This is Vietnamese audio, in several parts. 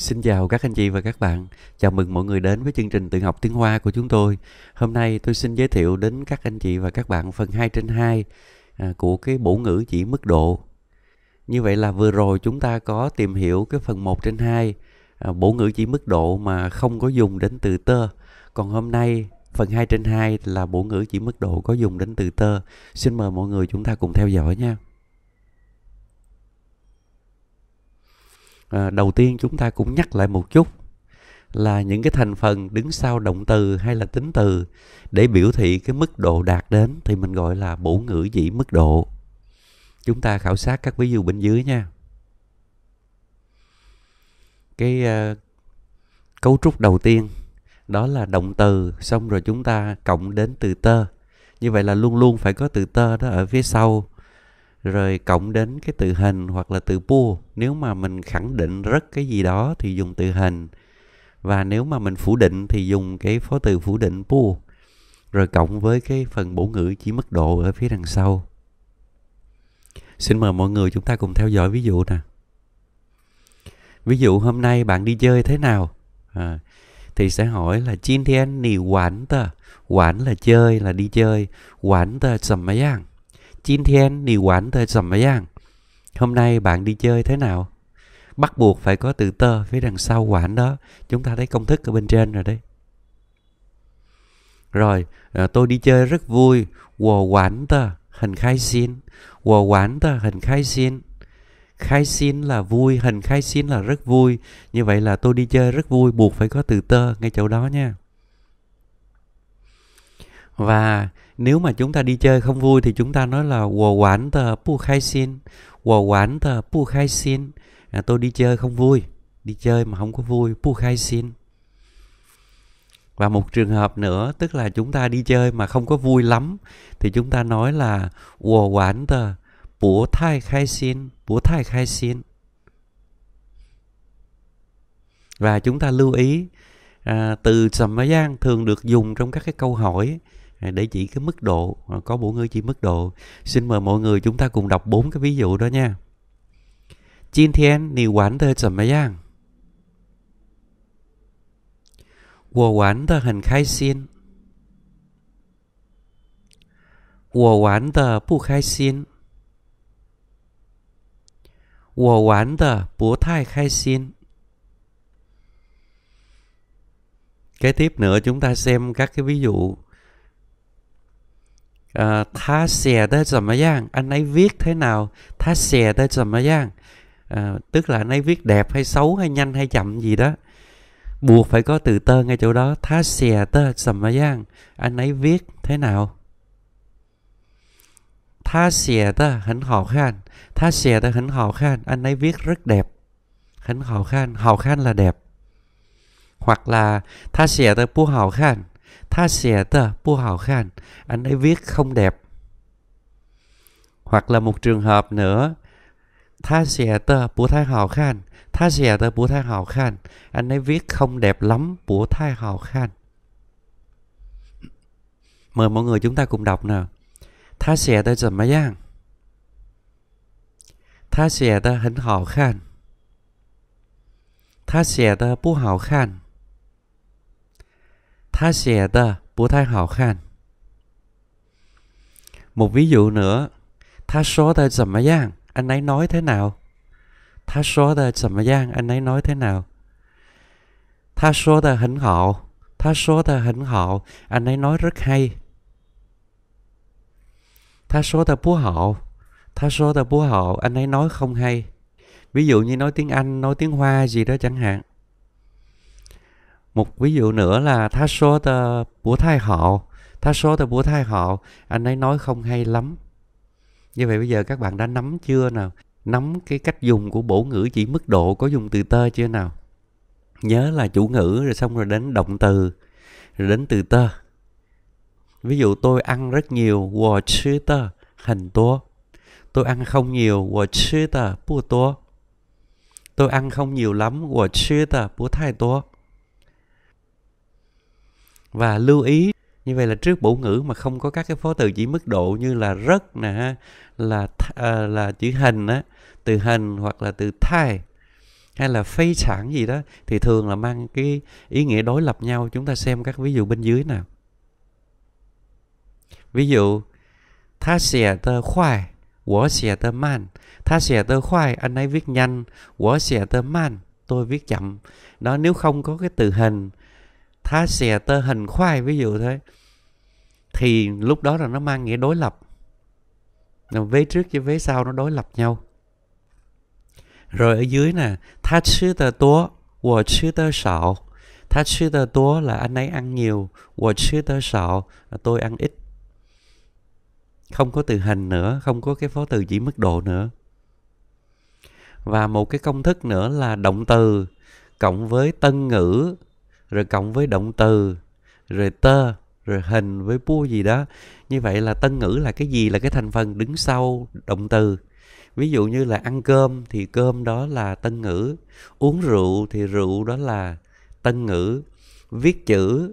Xin chào các anh chị và các bạn. Chào mừng mọi người đến với chương trình tự học tiếng Hoa của chúng tôi. Hôm nay tôi xin giới thiệu đến các anh chị và các bạn phần 2 trên 2 à, của cái bổ ngữ chỉ mức độ. Như vậy là vừa rồi chúng ta có tìm hiểu cái phần 1 trên 2 à, bổ ngữ chỉ mức độ mà không có dùng đến từ tơ. Còn hôm nay phần 2 trên 2 là bổ ngữ chỉ mức độ có dùng đến từ tơ. Xin mời mọi người chúng ta cùng theo dõi nha. Ờ, đầu tiên chúng ta cũng nhắc lại một chút là những cái thành phần đứng sau động từ hay là tính từ để biểu thị cái mức độ đạt đến thì mình gọi là bổ ngữ dĩ mức độ. Chúng ta khảo sát các ví dụ bên dưới nha. Cái uh, cấu trúc đầu tiên đó là động từ xong rồi chúng ta cộng đến từ tơ. Như vậy là luôn luôn phải có từ tơ đó ở phía sau rồi cộng đến cái từ hình hoặc là từ pua nếu mà mình khẳng định rất cái gì đó thì dùng từ hình và nếu mà mình phủ định thì dùng cái phó từ phủ định pua rồi cộng với cái phần bổ ngữ chỉ mức độ ở phía đằng sau xin mời mọi người chúng ta cùng theo dõi ví dụ nè ví dụ hôm nay bạn đi chơi thế nào à, thì sẽ hỏi là chin thiên nì quản ta quản là chơi là đi chơi quản ta sầm mấy thiên đi sầm 今天你玩的怎么样? Hôm nay bạn đi chơi thế nào? Bắt buộc phải có từ tơ phía đằng sau quản đó. Chúng ta thấy công thức ở bên trên rồi đấy. Rồi, à, tôi đi chơi rất vui. Wo quản tơ, hình khai xin. Wo quản tơ, hình khai xin. Khai xin là vui, hình khai xin là rất vui. Như vậy là tôi đi chơi rất vui, buộc phải có từ tơ ngay chỗ đó nha. Và nếu mà chúng ta đi chơi không vui thì chúng ta nói là wo quán tờ pu khai xin wo quán tờ pu khai xin à, tôi đi chơi không vui đi chơi mà không có vui pu khai xin và một trường hợp nữa tức là chúng ta đi chơi mà không có vui lắm thì chúng ta nói là wo quán tờ bố thai khai xin bố thai khai xin và chúng ta lưu ý à, từ sầm giang thường được dùng trong các cái câu hỏi để chỉ cái mức độ à, có bộ ngữ chỉ mức độ xin mời mọi người chúng ta cùng đọc bốn cái ví dụ đó nha Jin thiên nì quán thơ chẩm mấy yang Wo quán thơ hẳn khai xin Wo quán thơ bù khai xin Wo quán thơ bố thai khai xin Cái tiếp nữa chúng ta xem các cái ví dụ uh, xè tới dầm Anh ấy viết thế nào Tha xè tới dầm mà giang ờ, Tức là anh ấy viết đẹp hay xấu hay nhanh hay chậm gì đó Buộc phải có từ tơ ngay chỗ đó Tha xè tơ dầm mà giang Anh ấy viết thế nào Tha xè tơ hẳn hò khan Tha xè tơ hẳn hò khan Anh ấy viết rất đẹp Hẳn hò khan Hò khan là đẹp hoặc là tha xẻ tơ pu hào khan Tha khan, anh ấy viết không đẹp. Hoặc là một trường hợp nữa, tha xẻ tờ bố thai hào khan, tha xẻ tờ bố thai hào khan, anh ấy viết không đẹp lắm, bố thai hào khan. Mời mọi người chúng ta cùng đọc nào. Tha xẻ tờ dần mà giang. Tha xẻ tờ hình hào khan. Tha xẻ tờ bố hào khan. 他写的不太好看。Một ví dụ nữa, ta số ta 怎么样? Anh ấy nói thế nào? Ta số ta 怎么样? Anh ấy nói thế nào? Ta số ta hỉnh hậu. Ta số ta hỉnh hậu. Anh ấy nói rất hay. Ta số ta bố hậu. Ta số ta bố hậu. Anh ấy nói không hay. Ví dụ như nói tiếng Anh, nói tiếng Hoa gì đó chẳng hạn một ví dụ nữa là tha số tờ búa thai họ tha số tờ búa thai họ anh ấy nói không hay lắm như vậy bây giờ các bạn đã nắm chưa nào nắm cái cách dùng của bổ ngữ chỉ mức độ có dùng từ tơ chưa nào nhớ là chủ ngữ rồi xong rồi đến động từ rồi đến từ tơ ví dụ tôi ăn rất nhiều wo chư tơ hình tố tôi ăn không nhiều wo chư tơ bu tố tôi ăn không nhiều lắm wo chư tơ bu thai tố và lưu ý như vậy là trước bổ ngữ mà không có các cái phó từ chỉ mức độ như là rất nè là th- uh, là chữ hình á từ hình hoặc là từ thai hay là phi sản gì đó thì thường là mang cái ý nghĩa đối lập nhau chúng ta xem các ví dụ bên dưới nào ví dụ tha xẻ tờ khoai Wo xẻ tờ man Tha xẻ tờ khoai Anh ấy viết nhanh Wo xẻ tờ man Tôi viết chậm Đó nếu không có cái từ hình thá xè tơ hình khoai ví dụ thế thì lúc đó là nó mang nghĩa đối lập vế trước với vế sau nó đối lập nhau rồi ở dưới nè tha chư tờ tố wo chư tờ sạo tha chư tờ tố là anh ấy ăn nhiều wo chư tờ sạo là tôi ăn ít không có từ hành nữa không có cái phó từ chỉ mức độ nữa và một cái công thức nữa là động từ cộng với tân ngữ rồi cộng với động từ rồi tơ rồi hình với bua gì đó như vậy là tân ngữ là cái gì là cái thành phần đứng sau động từ ví dụ như là ăn cơm thì cơm đó là tân ngữ uống rượu thì rượu đó là tân ngữ viết chữ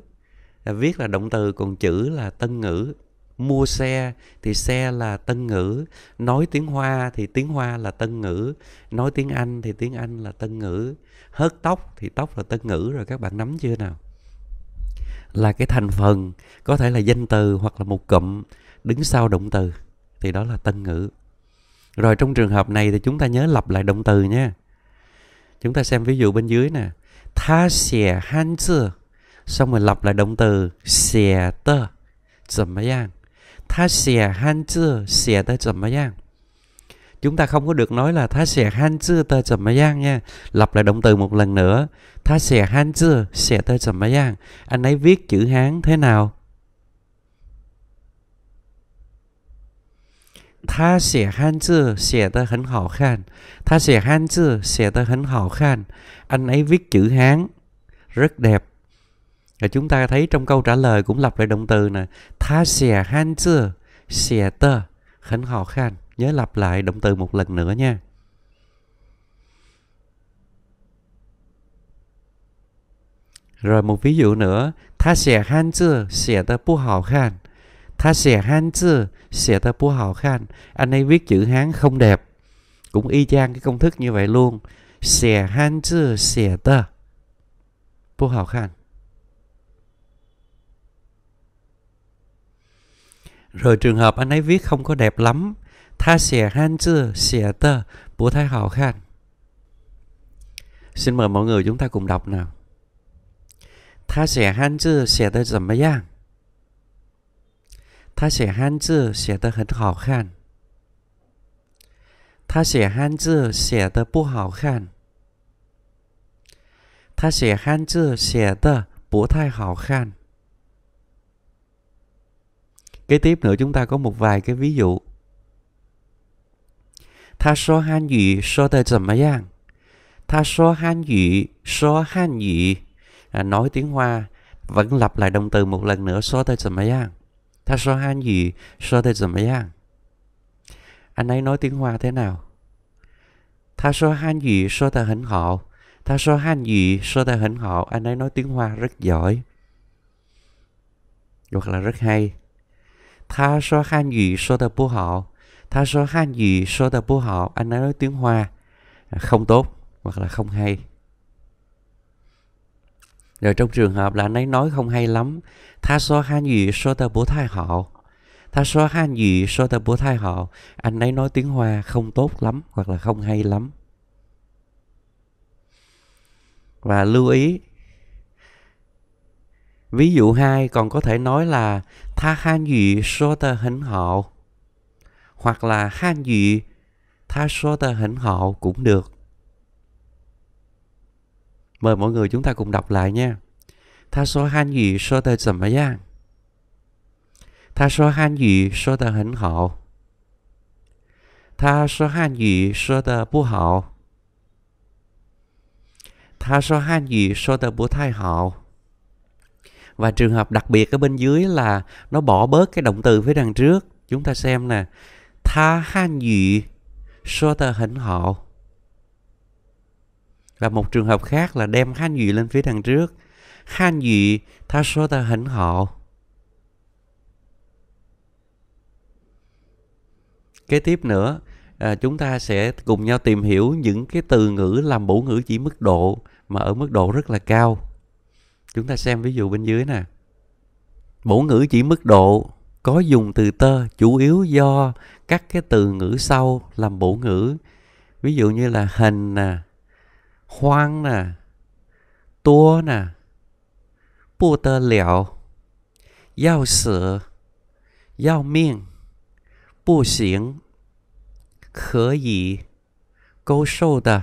viết là động từ còn chữ là tân ngữ mua xe thì xe là tân ngữ nói tiếng hoa thì tiếng hoa là tân ngữ nói tiếng anh thì tiếng anh là tân ngữ hớt tóc thì tóc là tân ngữ rồi các bạn nắm chưa nào là cái thành phần có thể là danh từ hoặc là một cụm đứng sau động từ thì đó là tân ngữ rồi trong trường hợp này thì chúng ta nhớ lặp lại động từ nha chúng ta xem ví dụ bên dưới nè tha xẻ han xong rồi lặp lại động từ xẻ tơ 他写汉字写的怎么样 chúng ta không có được nói là thá xẻ han chư tờ chầm mấy giang nha lặp lại động từ một lần nữa thá xẻ han chư xẻ tờ chầm mấy giang anh ấy viết chữ hán thế nào thá xẻ han chư xẻ tờ hẳn hảo khan thá xẻ han chư xẻ tờ hẳn hảo khan anh ấy viết chữ hán rất đẹp và chúng ta thấy trong câu trả lời cũng lặp lại động từ nè. Tha xẻ han chơ, xẻ tơ, khẩn họ khan. Nhớ lặp lại động từ một lần nữa nha. Rồi một ví dụ nữa. Tha xẻ han chơ, xẻ tơ bu họ khan. Tha xẻ han chơ, xẻ tơ bu họ khan. Anh ấy viết chữ Hán không đẹp. Cũng y chang cái công thức như vậy luôn. Xẻ han chơ, xẻ tơ. Bu họ khan. Rồi trường hợp anh ấy viết không có đẹp lắm, tha xẻ han chưa, xẻ tờ, bố thái hào khan. Xin mời mọi người chúng ta cùng đọc nào. Tha xẻ han chưa, xẻ tờ dầm mấy giang. Tha xẻ han chưa, xẻ tờ hấn hào khan. Tha xẻ han chưa, xẻ tờ bố hào khan. Tha xẻ han chưa, xẻ tờ bố thái hào khan. Kế tiếp nữa chúng ta có một vài cái ví dụ. Ta số han ngữ số de 怎么样? Ta số han ngữ số han ngữ à, nói tiếng Hoa vẫn lặp lại động từ một lần nữa số de 怎么样? Ta số han ngữ số de 怎么样? Anh ấy nói tiếng Hoa thế nào? Ta số han ngữ số de hỉnh hậu. Ta số han ngữ số de hỉnh hậu. Anh ấy nói tiếng Hoa rất giỏi. Hoặc là rất hay. 他说汉语说的不好，他说汉语说的不好，anh ấy nói tiếng Hoa không tốt hoặc là không hay. Rồi trong trường hợp là anh ấy nói không hay lắm, tha số han gì số ta bố thai họ. Tha so han gì so ta bố thai họ, anh ấy nói tiếng Hoa không tốt lắm hoặc là không hay lắm. Và lưu ý Ví dụ hai còn có thể nói là 他汉语说的很好 hoặc là Hán ngữ tha số tờ hình họ cũng được. Mời mọi người chúng ta cùng đọc lại nha. Tha số Hán ngữ số tờ 怎么样? Tha số Hán ngữ số tờ hình họ. Tha số Hán ngữ số tờ bu hảo. Tha số Hán ngữ số tờ bu thai hảo và trường hợp đặc biệt ở bên dưới là nó bỏ bớt cái động từ phía đằng trước chúng ta xem nè tha han yu so tờ hỉnh hậu và một trường hợp khác là đem han yu lên phía đằng trước han yu tha so tờ hỉnh hậu kế tiếp nữa à, chúng ta sẽ cùng nhau tìm hiểu những cái từ ngữ làm bổ ngữ chỉ mức độ mà ở mức độ rất là cao Chúng ta xem ví dụ bên dưới nè. Mẫu ngữ chỉ mức độ có dùng từ tơ chủ yếu do các cái từ ngữ sau làm bổ ngữ. Ví dụ như là hình nè, hoang nè, tua nè, bù tơ liệu, giao sự, giao miên, bù xiển, khở dị, câu sâu tờ,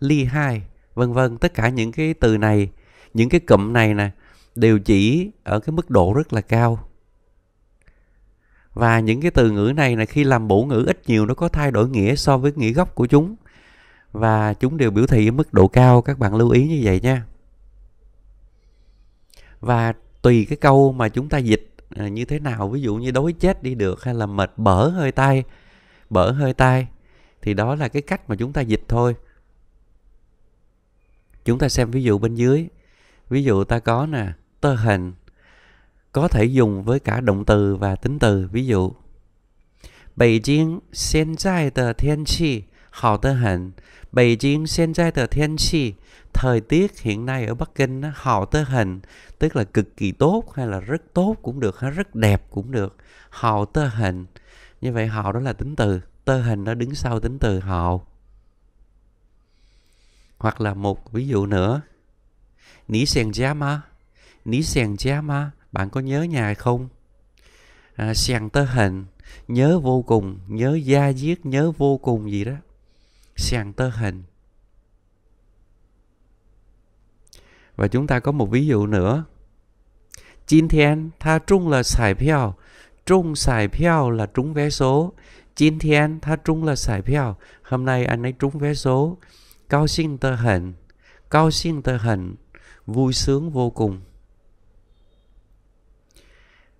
ly hai, vân vân. Tất cả những cái từ này những cái cụm này nè đều chỉ ở cái mức độ rất là cao và những cái từ ngữ này là khi làm bổ ngữ ít nhiều nó có thay đổi nghĩa so với nghĩa gốc của chúng và chúng đều biểu thị ở mức độ cao các bạn lưu ý như vậy nha và tùy cái câu mà chúng ta dịch à, như thế nào ví dụ như đối chết đi được hay là mệt bở hơi tay bở hơi tay thì đó là cái cách mà chúng ta dịch thôi chúng ta xem ví dụ bên dưới ví dụ ta có nè tơ hình có thể dùng với cả động từ và tính từ ví dụ Bắc Kinh hiện tại de thiên khí hào tơ hình Bắc Kinh hiện tại de thiên khí thời tiết hiện nay ở Bắc Kinh nó hào tơ hình tức là cực kỳ tốt hay là rất tốt cũng được hay rất đẹp cũng được hào tơ hình như vậy hào đó là tính từ tơ hình nó đứng sau tính từ hào hoặc là một ví dụ nữa Ní sèn giá ma, ní sèn giá ma, bạn có nhớ nhà không? À, sèn tơ hình, nhớ vô cùng, nhớ gia diết, nhớ vô cùng gì đó. Sèn tơ hình. Và chúng ta có một ví dụ nữa. Jin thiên, tha trung là xài piao. Trung xài piao là trúng vé số. Jin thiên, tha trung là xài piao. Hôm nay anh ấy trúng vé số. Cao xin tơ hình. Cao xin tơ hình vui sướng vô cùng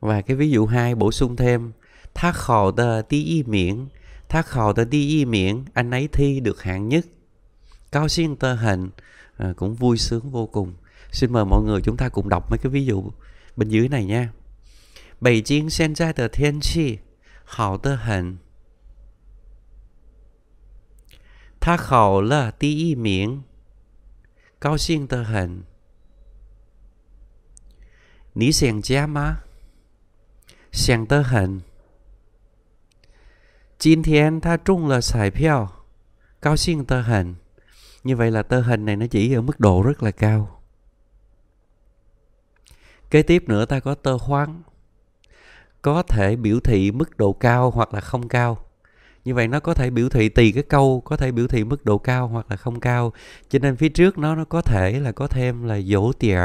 và cái ví dụ hai bổ sung thêm thác khò tờ tí y miễn thác khò tờ tí y miễn anh ấy thi được hạng nhất cao xuyên tơ hình à, cũng vui sướng vô cùng xin mời mọi người chúng ta cùng đọc mấy cái ví dụ bên dưới này nha Bảy Jing hiện tại tờ thiên chi hào tơ hình Thác khảo là tí y miễn Cao xuyên tơ hình 你想家吗？想得很。今天他中 là xài phiêu, cao xin tơ vậy là tơ hình này nó chỉ ở mức độ rất là cao. Kế tiếp nữa ta có tơ khoáng. Có thể biểu thị mức độ cao hoặc là không cao như vậy nó có thể biểu thị tùy cái câu có thể biểu thị mức độ cao hoặc là không cao cho nên phía trước nó nó có thể là có thêm là dỗ tiền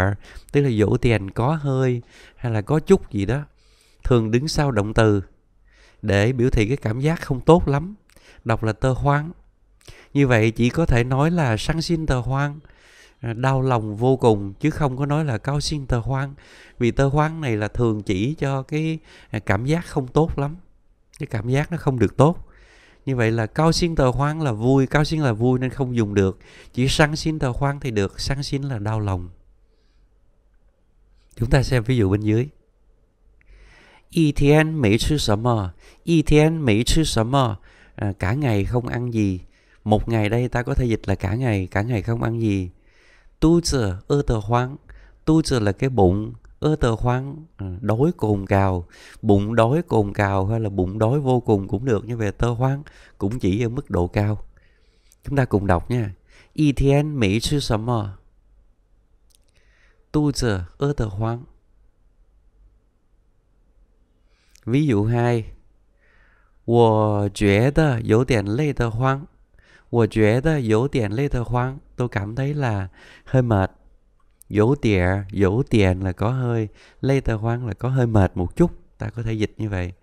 tức là dỗ tiền có hơi hay là có chút gì đó thường đứng sau động từ để biểu thị cái cảm giác không tốt lắm đọc là tơ hoang như vậy chỉ có thể nói là sang xin tờ hoang à, đau lòng vô cùng chứ không có nói là cao xin tờ hoang vì tờ hoang này là thường chỉ cho cái à, cảm giác không tốt lắm cái cảm giác nó không được tốt như vậy là cao xin tờ hoang là vui cao xin là vui nên không dùng được chỉ sáng xin tờ hoang thì được sáng xin là đau lòng chúng ta xem ví dụ bên dưới 一天没吃什么，一天没吃什么，à, cả ngày không ăn gì. Một ngày đây ta có thể dịch là cả ngày, cả ngày không ăn gì. Tu giờ ơ tờ hoang, tu giờ là cái bụng, ơ tờ khoăn ừ, đói cồn cào bụng đói cồn cào hay là bụng đói vô cùng cũng được nhưng về tơ khoăn cũng chỉ ở mức độ cao chúng ta cùng đọc nha y thiên mỹ sư sầm mờ tu giờ ơ tờ khoăn ví dụ hai 我觉得有点累得慌我觉得有点累得慌 tôi cảm thấy là hơi mệt dỗ tìa dỗ tiền là có hơi lây tờ hoang là có hơi mệt một chút ta có thể dịch như vậy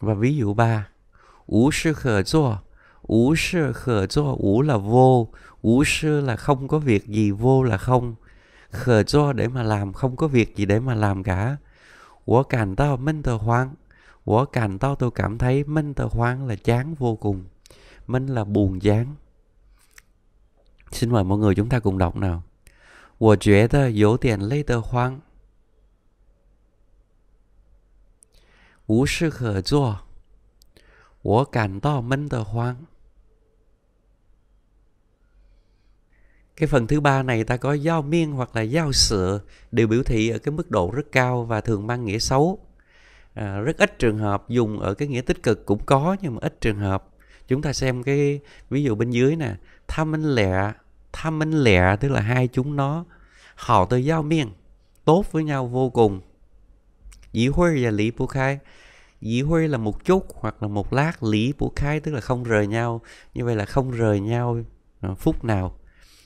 và ví dụ ba ủ sư khờ chua ủ sư khờ chua ủ là vô ủ sư là không có việc gì vô là không khờ chua để mà làm không có việc gì để mà làm cả của cản tao minh tờ hoang của cản tao tôi cảm thấy minh tờ hoang là chán vô cùng minh là buồn chán Xin mời mọi người chúng ta cùng đọc nào. 我觉得有点累得慌。无事可做，我感到闷得慌。Cái phần thứ ba này ta có giao miên hoặc là giao sự đều biểu thị ở cái mức độ rất cao và thường mang nghĩa xấu. À, rất ít trường hợp dùng ở cái nghĩa tích cực cũng có nhưng mà ít trường hợp. Chúng ta xem cái ví dụ bên dưới nè. Tham minh lẹ minh lẻ tức là hai chúng nó họ tự giao miên tốt với nhau vô cùng dĩ huê và lý bố khai dĩ huê là một chút hoặc là một lát lý bố khai tức là không rời nhau như vậy là không rời nhau à, phút nào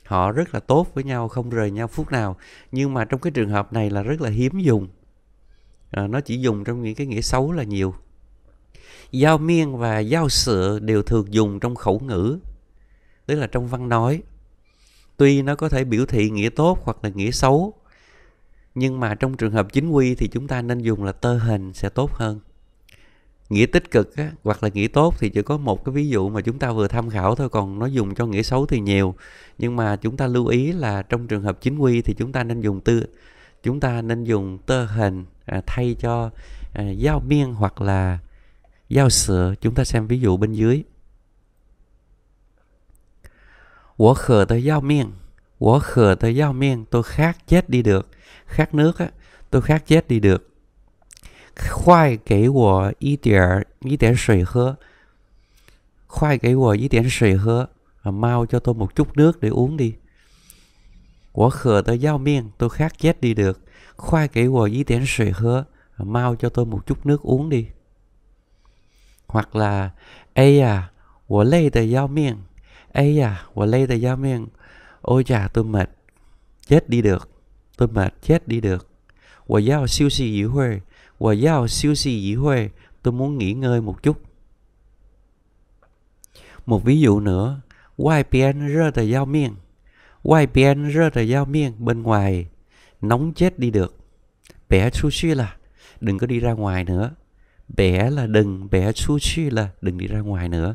họ rất là tốt với nhau không rời nhau phút nào nhưng mà trong cái trường hợp này là rất là hiếm dùng à, nó chỉ dùng trong những cái nghĩa xấu là nhiều giao miên và giao sự đều thường dùng trong khẩu ngữ tức là trong văn nói tuy nó có thể biểu thị nghĩa tốt hoặc là nghĩa xấu nhưng mà trong trường hợp chính quy thì chúng ta nên dùng là tơ hình sẽ tốt hơn nghĩa tích cực á, hoặc là nghĩa tốt thì chỉ có một cái ví dụ mà chúng ta vừa tham khảo thôi còn nó dùng cho nghĩa xấu thì nhiều nhưng mà chúng ta lưu ý là trong trường hợp chính quy thì chúng ta nên dùng tư chúng ta nên dùng tơ hình à, thay cho à, dao miên hoặc là dao sữa chúng ta xem ví dụ bên dưới 我渴得要命我 khờ tới giao miên tôi khát chết đi được khát nước á tôi khát chết đi được khoai cho tôi một chút nước để uống đi của khờ tới giao miên tôi khát chết đi được cho tôi một chút nước uống đi hoặc là ê à ấy à quả lây tại gia miệng ôi chà tôi mệt chết đi được tôi mệt chết đi được quả giao siêu si dữ huê quả giao siêu si dữ huê tôi muốn nghỉ ngơi một chút một ví dụ nữa ngoài biển rơ tờ giao miên, ngoài biển rơ tờ giao miên bên ngoài nóng chết đi được bẻ su suy là đừng có đi ra ngoài nữa bẻ là đừng bẻ su suy là đừng đi ra ngoài nữa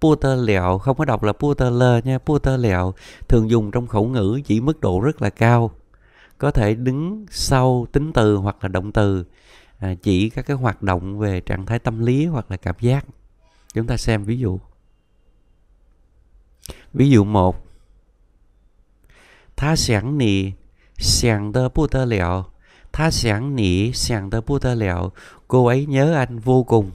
Puter lẹo không có đọc là puter lơ nha, puter lẹo thường dùng trong khẩu ngữ chỉ mức độ rất là cao. Có thể đứng sau tính từ hoặc là động từ à, chỉ các cái hoạt động về trạng thái tâm lý hoặc là cảm giác. Chúng ta xem ví dụ. Ví dụ một, Tha sẵn nì, sẵn tơ puter lẹo. Tha sẵn nì, sẵn tơ puter lẹo. Cô ấy nhớ anh vô cùng.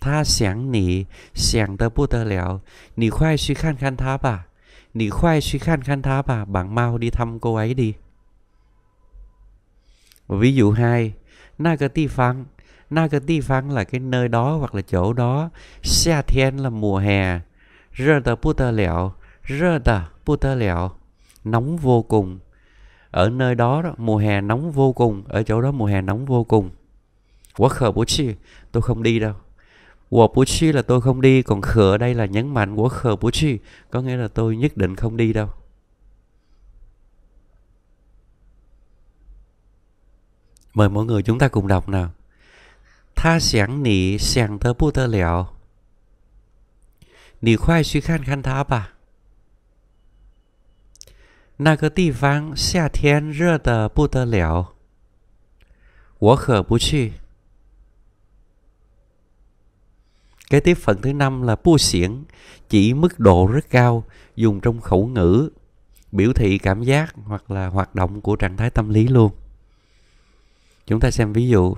他想你，想得不得了。你快去看看他吧，你快去看看他吧。Bạn mau đi thăm cô ấy đi. Ví dụ hai, na cái địa phương, na cái địa phương là cái nơi đó hoặc là chỗ đó. Xa thiên là mùa hè. Rơ tờ Nóng vô cùng. Ở nơi đó, đó mùa hè nóng vô cùng. Ở chỗ đó mùa hè nóng vô cùng. Quá khờ bố chi, tôi không đi đâu. Wo bu chi là tôi không đi, còn khờ ở đây là nhấn mạnh của khờ bu chi, có nghĩa là tôi nhất định không đi đâu. Mời mọi người chúng ta cùng đọc nào. Tha xiang nỉ xiang tớ bu tơ liệu. Nỉ khoai suy khan khăn thá bà. 那个地方夏天热的不得了，我可不去。Kế tiếp phần thứ năm là bua xiển, chỉ mức độ rất cao, dùng trong khẩu ngữ, biểu thị cảm giác hoặc là hoạt động của trạng thái tâm lý luôn. Chúng ta xem ví dụ.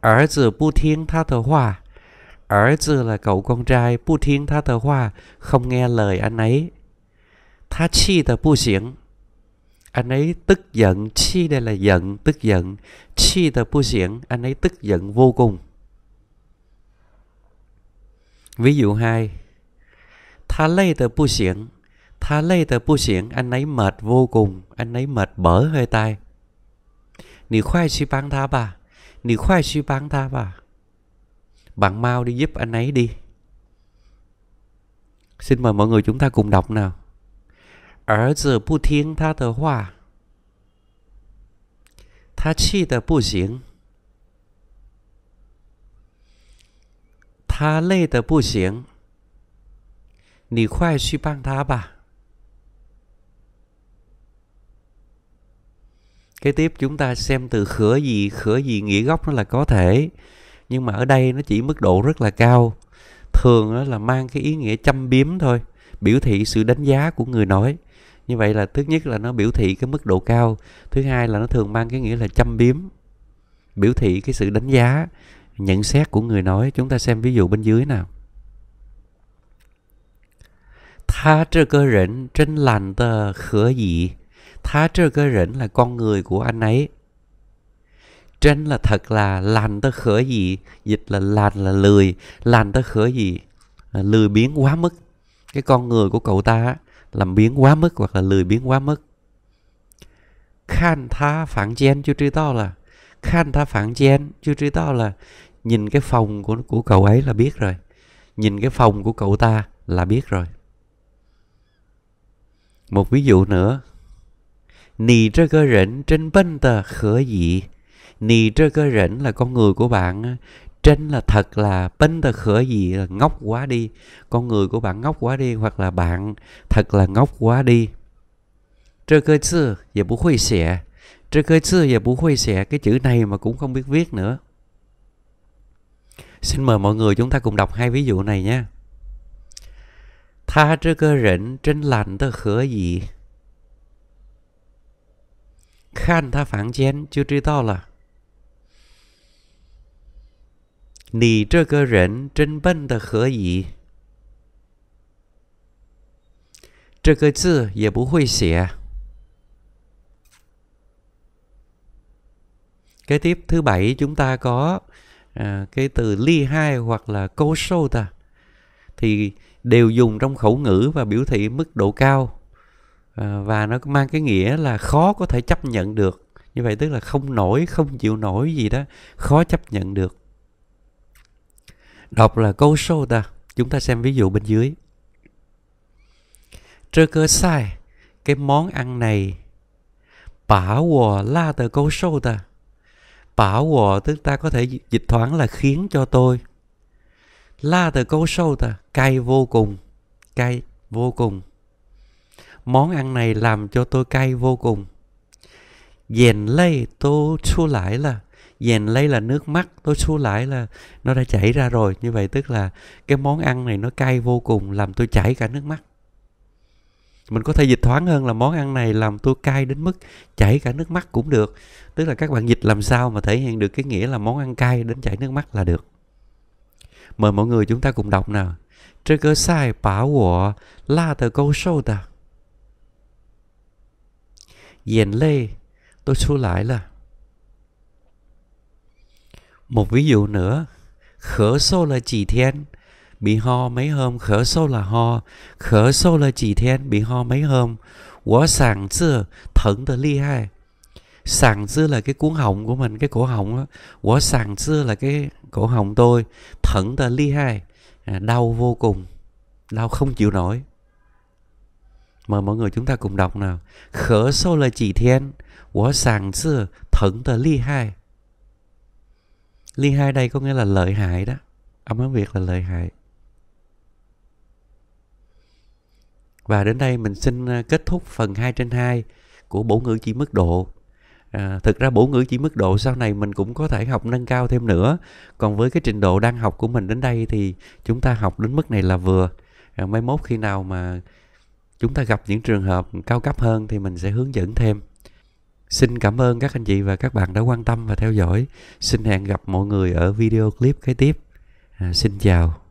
儿子不听他的话.儿子 là cậu con trai, bu thiên tha thờ hoa, không nghe lời anh ấy. Tha chi tờ bu xiển. Anh ấy tức giận, chi đây là giận, tức giận. Chi tờ bu xiển, anh ấy tức giận vô cùng. Ví dụ hai, Tha lây tờ bu xiển Tha lây tờ bu xiển Anh ấy mệt vô cùng Anh ấy mệt bở hơi tai Nì khoai suy bán tha bà Nì khoai suy bán tha bà Bạn mau đi giúp anh ấy đi Xin mời mọi người chúng ta cùng đọc nào Ở giờ bu thiên tha tờ hoa Tha chi tờ bu xiển 他累得不行，你快去帮他吧。Kế tiếp chúng ta xem từ khở gì, khở gì nghĩa gốc nó là có thể. Nhưng mà ở đây nó chỉ mức độ rất là cao. Thường đó là mang cái ý nghĩa châm biếm thôi, biểu thị sự đánh giá của người nói. Như vậy là thứ nhất là nó biểu thị cái mức độ cao, thứ hai là nó thường mang cái nghĩa là châm biếm, biểu thị cái sự đánh giá nhận xét của người nói chúng ta xem ví dụ bên dưới nào Tha Tha Cơ Cơ trên khở là con người của anh ấy. Trên là thật là lành tớ khở gì Dịch là lành là lười Lành tớ khở gì là Lười biến quá mức Cái con người của cậu ta làm biến quá mức Hoặc là lười biến quá mức Khan tha phản chen chưa trí to là khan ta phản chưa tao là nhìn cái phòng của của cậu ấy là biết rồi nhìn cái phòng của cậu ta là biết rồi một ví dụ nữa nì trơ cơ rỉnh trên bên tờ khở dị nì trơ cơ rỉnh là con người của bạn trên là thật là bên tờ khở gì là ngốc quá đi con người của bạn ngốc quá đi hoặc là bạn thật là ngốc quá đi trơ cơ chứ, cũng không Trước cái xưa giờ bố Huy xẻ cái chữ này mà cũng không biết viết nữa. Xin mời mọi người chúng ta cùng đọc hai ví dụ này nhé. Tha trước cơ rỉnh trên lành tờ khở gì? Khan tha phản chén chưa trí to là. Nì trơ cơ rỉnh trên bên tờ khở gì? 这个字也不会写。Kế tiếp thứ bảy chúng ta có à, cái từ ly hai hoặc là cô sô ta thì đều dùng trong khẩu ngữ và biểu thị mức độ cao à, và nó mang cái nghĩa là khó có thể chấp nhận được như vậy tức là không nổi không chịu nổi gì đó khó chấp nhận được đọc là câu sô ta chúng ta xem ví dụ bên dưới trơ cơ sai cái món ăn này bả quò la tờ câu sô ta bảo wo tức ta có thể dịch thoáng là khiến cho tôi la từ câu sâu ta cay vô cùng cay vô cùng món ăn này làm cho tôi cay vô cùng dèn lây tôi xua lại là dèn lây là nước mắt tôi xua lại là nó đã chảy ra rồi như vậy tức là cái món ăn này nó cay vô cùng làm tôi chảy cả nước mắt mình có thể dịch thoáng hơn là món ăn này làm tôi cay đến mức chảy cả nước mắt cũng được tức là các bạn dịch làm sao mà thể hiện được cái nghĩa là món ăn cay đến chảy nước mắt là được mời mọi người chúng ta cùng đọc nào cái cơ sai bảo của la từ câu sâu ta dền lê tôi số lại là một ví dụ nữa khở sâu là chỉ thiên bị ho mấy hôm khở sâu là ho khở sâu là chỉ thiên bị ho mấy hôm quá sàng chưa thẫn tờ ly hai sàng chưa là cái cuốn họng của mình cái cổ họng á quá sàng chưa là cái cổ họng tôi thẫn tờ ly hai à, đau vô cùng đau không chịu nổi mời mọi người chúng ta cùng đọc nào khở sâu là chỉ thiên quá sàng chưa thẫn tờ ly hai ly hai đây có nghĩa là lợi hại đó âm hán việc là lợi hại Và đến đây mình xin ờ, kết thúc phần 2 trên 2 của bổ ngữ chỉ mức độ. À, thực ra bổ ngữ chỉ mức độ sau này mình cũng có thể học nâng cao thêm nữa. Còn với cái trình độ đang học của mình đến đây thì chúng ta học đến mức này là vừa. À, mai mốt khi nào mà chúng ta gặp những trường hợp cao cấp hơn thì mình sẽ hướng dẫn thêm. Xin cảm ơn các anh chị và các bạn đã quan tâm và theo dõi. Xin hẹn gặp mọi người ở video clip kế tiếp. À, xin chào.